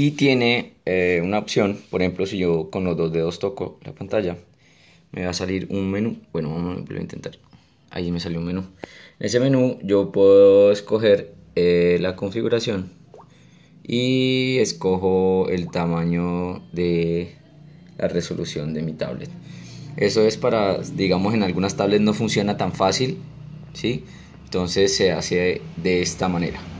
y tiene eh, una opción, por ejemplo, si yo con los dos dedos toco la pantalla, me va a salir un menú. Bueno, vamos a intentar. Ahí me salió un menú. En ese menú yo puedo escoger eh, la configuración y escojo el tamaño de la resolución de mi tablet. Eso es para, digamos, en algunas tablets no funciona tan fácil, ¿sí? Entonces se hace de esta manera.